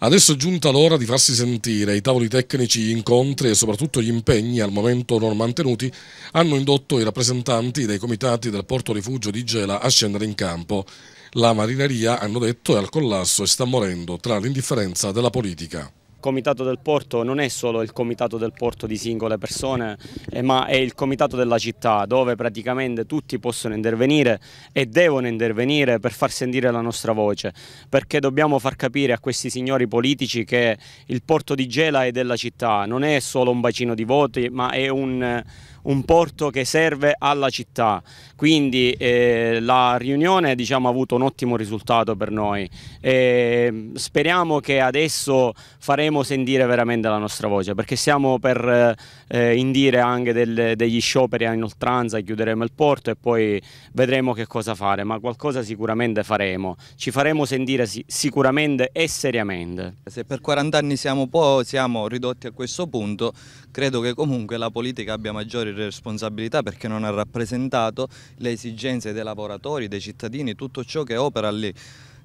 Adesso è giunta l'ora di farsi sentire, i tavoli tecnici, gli incontri e soprattutto gli impegni al momento non mantenuti hanno indotto i rappresentanti dei comitati del porto rifugio di Gela a scendere in campo. La marineria, hanno detto, è al collasso e sta morendo tra l'indifferenza della politica comitato del porto non è solo il comitato del porto di singole persone, eh, ma è il comitato della città dove praticamente tutti possono intervenire e devono intervenire per far sentire la nostra voce, perché dobbiamo far capire a questi signori politici che il porto di Gela è della città, non è solo un bacino di voti, ma è un un porto che serve alla città. Quindi eh, la riunione diciamo, ha avuto un ottimo risultato per noi. E speriamo che adesso faremo sentire veramente la nostra voce perché siamo per eh, indire anche del, degli scioperi a inoltranza, chiuderemo il porto e poi vedremo che cosa fare, ma qualcosa sicuramente faremo. Ci faremo sentire sicuramente e seriamente. Se per 40 anni siamo, po siamo ridotti a questo punto, credo che comunque la politica abbia maggiori responsabilità perché non ha rappresentato le esigenze dei lavoratori, dei cittadini, tutto ciò che opera lì.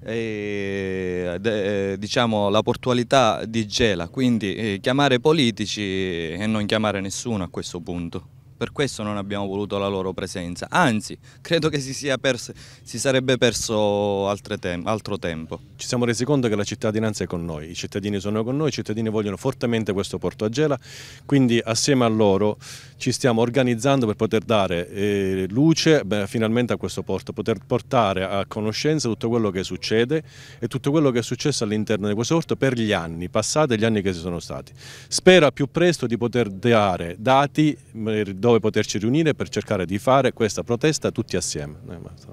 E, de, eh, diciamo, la portualità di Gela, quindi eh, chiamare politici e non chiamare nessuno a questo punto. Per questo non abbiamo voluto la loro presenza, anzi credo che si, perso, si sarebbe perso tem altro tempo. Ci siamo resi conto che la cittadinanza è con noi, i cittadini sono con noi, i cittadini vogliono fortemente questo porto a Gela, quindi assieme a loro ci stiamo organizzando per poter dare eh, luce beh, finalmente a questo porto, poter portare a conoscenza tutto quello che succede e tutto quello che è successo all'interno di questo porto per gli anni passati e gli anni che si sono stati. Spero a più presto di poter dare dati mm, dove poterci riunire per cercare di fare questa protesta tutti assieme. Eh,